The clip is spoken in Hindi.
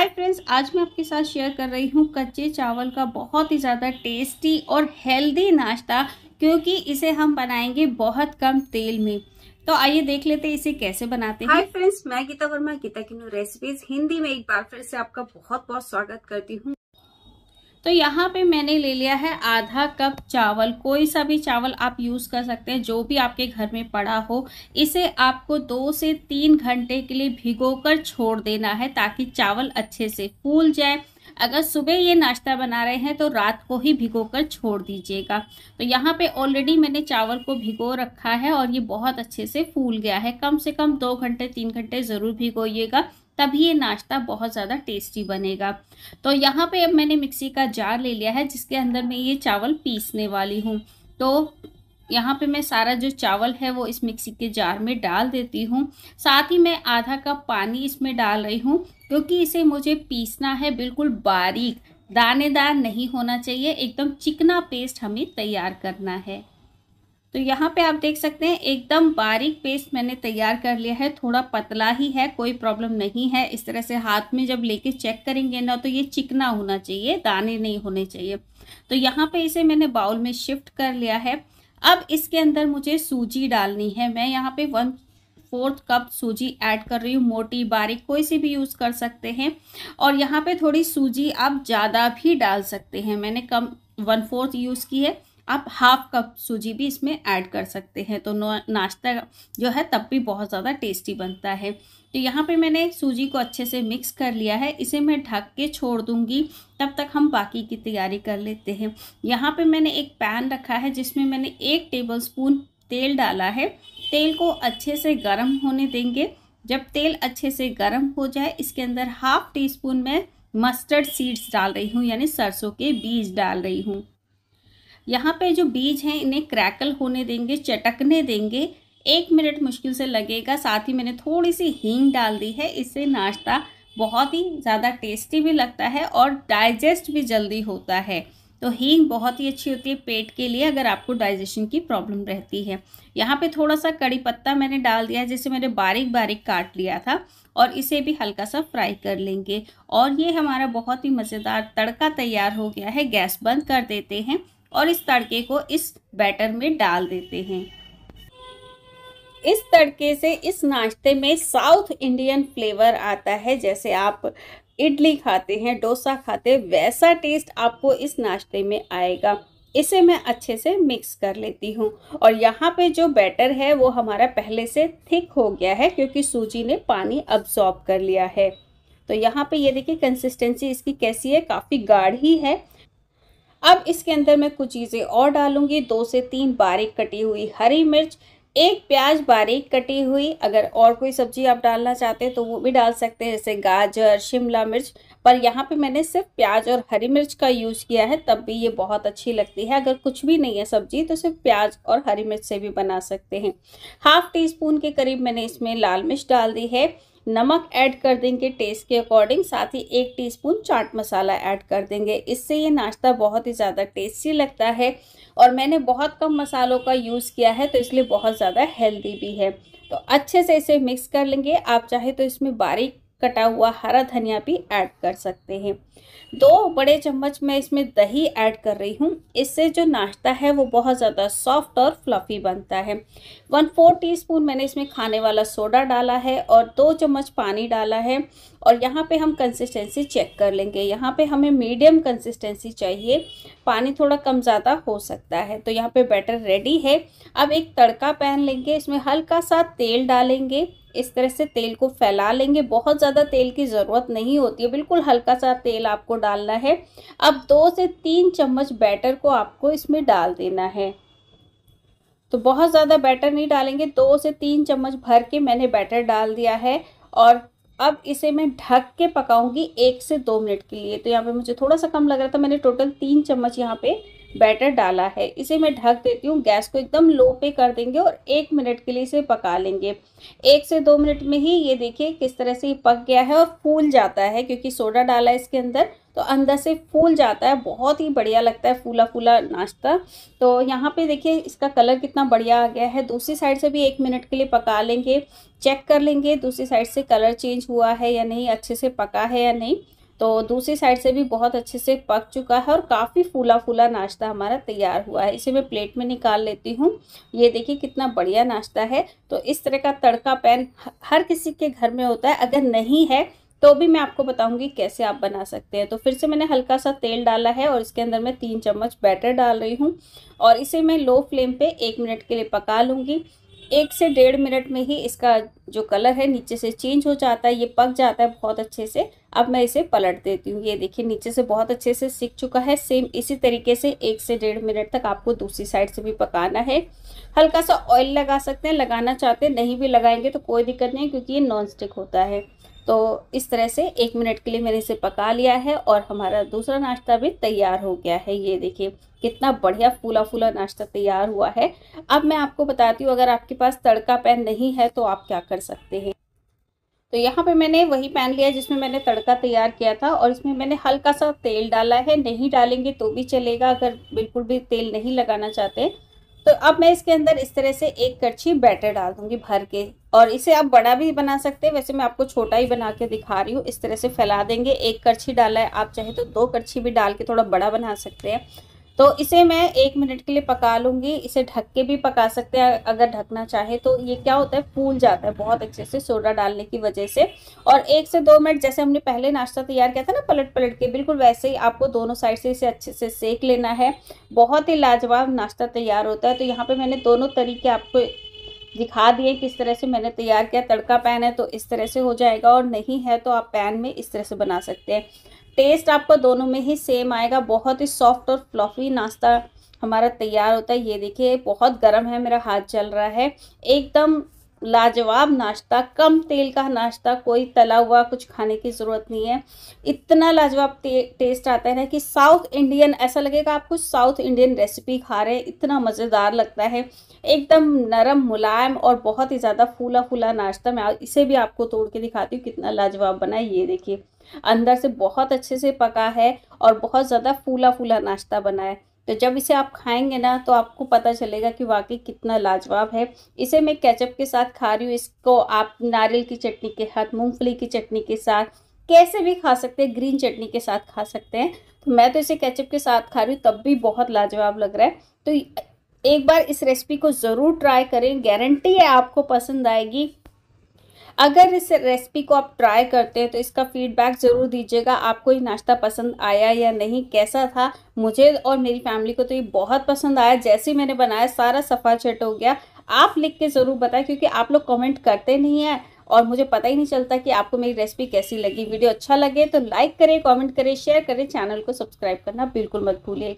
हाय फ्रेंड्स आज मैं आपके साथ शेयर कर रही हूँ कच्चे चावल का बहुत ही ज़्यादा टेस्टी और हेल्दी नाश्ता क्योंकि इसे हम बनाएंगे बहुत कम तेल में तो आइए देख लेते हैं इसे कैसे बनाते हैं हाय फ्रेंड्स मैं गीता वर्मा गीता किन्नू रेसिपीज हिंदी में एक बार फिर से आपका बहुत बहुत स्वागत करती हूँ तो यहाँ पे मैंने ले लिया है आधा कप चावल कोई सा भी चावल आप यूज़ कर सकते हैं जो भी आपके घर में पड़ा हो इसे आपको दो से तीन घंटे के लिए भिगोकर छोड़ देना है ताकि चावल अच्छे से फूल जाए अगर सुबह ये नाश्ता बना रहे हैं तो रात को ही भिगो कर छोड़ दीजिएगा तो यहाँ पे ऑलरेडी मैंने चावल को भिगो रखा है और ये बहुत अच्छे से फूल गया है कम से कम दो घंटे तीन घंटे ज़रूर भिगोइएगा तभी ये नाश्ता बहुत ज़्यादा टेस्टी बनेगा तो यहाँ पे अब मैंने मिक्सी का जार ले लिया है जिसके अंदर मैं ये चावल पीसने वाली हूँ तो यहाँ पे मैं सारा जो चावल है वो इस मिक्सी के जार में डाल देती हूँ साथ ही मैं आधा कप पानी इसमें डाल रही हूँ क्योंकि इसे मुझे पीसना है बिल्कुल बारीक दानेदार नहीं होना चाहिए एकदम चिकना पेस्ट हमें तैयार करना है तो यहाँ पे आप देख सकते हैं एकदम बारीक पेस्ट मैंने तैयार कर लिया है थोड़ा पतला ही है कोई प्रॉब्लम नहीं है इस तरह से हाथ में जब लेके चेक करेंगे ना तो ये चिकना होना चाहिए दाने नहीं होने चाहिए तो यहाँ पे इसे मैंने बाउल में शिफ्ट कर लिया है अब इसके अंदर मुझे सूजी डालनी है मैं यहाँ पे वन फोर्थ कप सूजी ऐड कर रही हूँ मोटी बारीक कोई सी भी यूज़ कर सकते हैं और यहाँ पे थोड़ी सूजी आप ज़्यादा भी डाल सकते हैं मैंने कम वन फोर्थ यूज़ की है आप हाफ कप सूजी भी इसमें ऐड कर सकते हैं तो नाश्ता जो है तब भी बहुत ज़्यादा टेस्टी बनता है तो यहाँ पे मैंने सूजी को अच्छे से मिक्स कर लिया है इसे मैं ढक के छोड़ दूँगी तब तक हम बाकी की तैयारी कर लेते हैं यहाँ पे मैंने एक पैन रखा है जिसमें मैंने एक स्पून तेल डाला है तेल को अच्छे से गर्म होने देंगे जब तेल अच्छे से गर्म हो जाए इसके अंदर हाफ टी स्पून मैं मस्टर्ड सीड्स डाल रही हूँ यानी सरसों के बीज डाल रही हूँ यहाँ पे जो बीज हैं इन्हें क्रैकल होने देंगे चटकने देंगे एक मिनट मुश्किल से लगेगा साथ ही मैंने थोड़ी सी हींग डाल दी है इससे नाश्ता बहुत ही ज़्यादा टेस्टी भी लगता है और डाइजेस्ट भी जल्दी होता है तो हींग बहुत ही अच्छी होती है पेट के लिए अगर आपको डाइजेशन की प्रॉब्लम रहती है यहाँ पे थोड़ा सा कड़ी पत्ता मैंने डाल दिया है जिसे मैंने बारीक बारीक काट लिया था और इसे भी हल्का सा फ्राई कर लेंगे और ये हमारा बहुत ही मज़ेदार तड़का तैयार हो गया है गैस बंद कर देते हैं और इस तड़के को इस बैटर में डाल देते हैं इस तड़के से इस नाश्ते में साउथ इंडियन फ्लेवर आता है जैसे आप इडली खाते हैं डोसा खाते हैं वैसा टेस्ट आपको इस नाश्ते में आएगा इसे मैं अच्छे से मिक्स कर लेती हूँ और यहाँ पे जो बैटर है वो हमारा पहले से थिक हो गया है क्योंकि सूजी ने पानी अब्जॉर्ब कर लिया है तो यहाँ पे ये देखिए कंसिस्टेंसी इसकी कैसी है काफ़ी गाढ़ी है अब इसके अंदर मैं कुछ चीज़ें और डालूंगी दो से तीन बारीक कटी हुई हरी मिर्च एक प्याज बारीक कटी हुई अगर और कोई सब्जी आप डालना चाहते हैं तो वो भी डाल सकते हैं जैसे गाजर शिमला मिर्च पर यहाँ पे मैंने सिर्फ प्याज और हरी मिर्च का यूज़ किया है तब भी ये बहुत अच्छी लगती है अगर कुछ भी नहीं है सब्जी तो सिर्फ प्याज और हरी मिर्च से भी बना सकते हैं हाफ टी स्पून के करीब मैंने इसमें लाल मिर्च डाल दी है नमक ऐड कर देंगे टेस्ट के अकॉर्डिंग साथ ही एक टीस्पून चाट मसाला ऐड कर देंगे इससे ये नाश्ता बहुत ही ज़्यादा टेस्टी लगता है और मैंने बहुत कम मसालों का यूज़ किया है तो इसलिए बहुत ज़्यादा हेल्दी भी है तो अच्छे से इसे मिक्स कर लेंगे आप चाहे तो इसमें बारीक कटा हुआ हरा धनिया भी ऐड कर सकते हैं दो बड़े चम्मच मैं इसमें दही ऐड कर रही हूँ इससे जो नाश्ता है वो बहुत ज़्यादा सॉफ्ट और फ्लफ़ी बनता है वन फोर टीस्पून मैंने इसमें खाने वाला सोडा डाला है और दो चम्मच पानी डाला है और यहाँ पे हम कंसिस्टेंसी चेक कर लेंगे यहाँ पे हमें मीडियम कंसिस्टेंसी चाहिए पानी थोड़ा कम ज़्यादा हो सकता है तो यहाँ पर बैटर रेडी है अब एक तड़का पहन लेंगे इसमें हल्का सा तेल डालेंगे इस तरह से तेल को फैला लेंगे बहुत ज़्यादा तेल की ज़रूरत नहीं होती है बिल्कुल हल्का सा तेल आपको डालना है अब दो से तीन चम्मच बैटर को आपको इसमें डाल देना है तो बहुत ज़्यादा बैटर नहीं डालेंगे दो से तीन चम्मच भर के मैंने बैटर डाल दिया है और अब इसे मैं ढक के पकाऊंगी एक से दो मिनट के लिए तो यहाँ पे मुझे थोड़ा सा कम लग रहा था मैंने टोटल तीन चम्मच यहाँ पे बैटर डाला है इसे मैं ढक देती हूँ गैस को एकदम लो पे कर देंगे और एक मिनट के लिए इसे पका लेंगे एक से दो मिनट में ही ये देखिए किस तरह से ये पक गया है और फूल जाता है क्योंकि सोडा डाला है इसके अंदर तो अंदर से फूल जाता है बहुत ही बढ़िया लगता है फूला फूला नाश्ता तो यहाँ पे देखिए इसका कलर कितना बढ़िया आ गया है दूसरी साइड से भी एक मिनट के लिए पका लेंगे चेक कर लेंगे दूसरी साइड से कलर चेंज हुआ है या नहीं अच्छे से पका है या नहीं तो दूसरी साइड से भी बहुत अच्छे से पक चुका है और काफ़ी फूला फूला नाश्ता हमारा तैयार हुआ है इसे मैं प्लेट में निकाल लेती हूँ ये देखिए कितना बढ़िया नाश्ता है तो इस तरह का तड़का पैन हर किसी के घर में होता है अगर नहीं है तो भी मैं आपको बताऊंगी कैसे आप बना सकते हैं तो फिर से मैंने हल्का सा तेल डाला है और इसके अंदर मैं तीन चम्मच बैटर डाल रही हूँ और इसे मैं लो फ्लेम पे एक मिनट के लिए पका लूँगी एक से डेढ़ मिनट में ही इसका जो कलर है नीचे से चेंज हो जाता है ये पक जाता है बहुत अच्छे से अब मैं इसे पलट देती हूँ ये देखिए नीचे से बहुत अच्छे से सीख चुका है सेम इसी तरीके से एक से डेढ़ मिनट तक आपको दूसरी साइड से भी पकाना है हल्का सा ऑयल लगा सकते हैं लगाना चाहते हैं नहीं भी लगाएंगे तो कोई दिक्कत नहीं क्योंकि ये नॉन स्टिक होता है तो इस तरह से एक मिनट के लिए मैंने इसे पका लिया है और हमारा दूसरा नाश्ता भी तैयार हो गया है ये देखिए कितना बढ़िया फूला फूला नाश्ता तैयार हुआ है अब मैं आपको बताती हूँ अगर आपके पास तड़का पैन नहीं है तो आप क्या कर सकते हैं तो यहाँ पे मैंने वही पैन लिया जिसमें मैंने तड़का तैयार किया था और इसमें मैंने हल्का सा तेल डाला है नहीं डालेंगे तो भी चलेगा अगर बिल्कुल भी तेल नहीं लगाना चाहते तो अब मैं इसके अंदर इस तरह से एक करछी बैटर डाल दूंगी भर के और इसे आप बड़ा भी बना सकते हैं वैसे मैं आपको छोटा ही बना के दिखा रही हूँ इस तरह से फैला देंगे एक करछी डाला है आप चाहे तो दो करछी भी डाल के थोड़ा बड़ा बना सकते हैं तो इसे मैं एक मिनट के लिए पका लूँगी इसे ढक के भी पका सकते हैं अगर ढकना चाहे तो ये क्या होता है फूल जाता है बहुत अच्छे से सोडा डालने की वजह से और एक से दो मिनट जैसे हमने पहले नाश्ता तैयार किया था ना पलट पलट के बिल्कुल वैसे ही आपको दोनों साइड से इसे अच्छे से सेक लेना है बहुत ही लाजवाब नाश्ता तैयार होता है तो यहाँ पर मैंने दोनों तरीके आपको दिखा दिए किस तरह से मैंने तैयार किया तड़का पैन है तो इस तरह से हो जाएगा और नहीं है तो आप पैन में इस तरह से बना सकते हैं टेस्ट आपको दोनों में ही सेम आएगा बहुत ही सॉफ्ट और फ्लफी नाश्ता हमारा तैयार होता है ये देखिए बहुत गर्म है मेरा हाथ चल रहा है एकदम लाजवाब नाश्ता कम तेल का नाश्ता कोई तला हुआ कुछ खाने की ज़रूरत नहीं है इतना लाजवाब टेस्ट आता है ना कि साउथ इंडियन ऐसा लगेगा आप कुछ साउथ इंडियन रेसिपी खा रहे हैं इतना मज़ेदार लगता है एकदम नरम मुलायम और बहुत ही ज़्यादा फूला फूला नाश्ता मैं इसे भी आपको तोड़ के दिखाती हूँ कितना लाजवाब बना है ये देखिए अंदर से बहुत अच्छे से पका है और बहुत ज़्यादा फूला फूला नाश्ता बना है तो जब इसे आप खाएंगे ना तो आपको पता चलेगा कि वाकई कितना लाजवाब है इसे मैं केचप के साथ खा रही हूँ इसको आप नारियल की चटनी के साथ मूँगफली की चटनी के साथ कैसे भी खा सकते हैं ग्रीन चटनी के साथ खा सकते हैं तो मैं तो इसे केचप के साथ खा रही हूँ तब भी बहुत लाजवाब लग रहा है तो एक बार इस रेसिपी को ज़रूर ट्राई करें गारंटी है आपको पसंद आएगी अगर इस रेसिपी को आप ट्राई करते हैं तो इसका फीडबैक ज़रूर दीजिएगा आपको ये नाश्ता पसंद आया या नहीं कैसा था मुझे और मेरी फैमिली को तो ये बहुत पसंद आया जैसे ही मैंने बनाया सारा सफ़ा छट हो गया आप लिख के ज़रूर बताएं क्योंकि आप लोग कमेंट करते नहीं हैं और मुझे पता ही नहीं चलता कि आपको मेरी रेसिपी कैसी लगी वीडियो अच्छा लगे तो लाइक करें कॉमेंट करें शेयर करें चैनल को सब्सक्राइब करना बिल्कुल मत भूलिए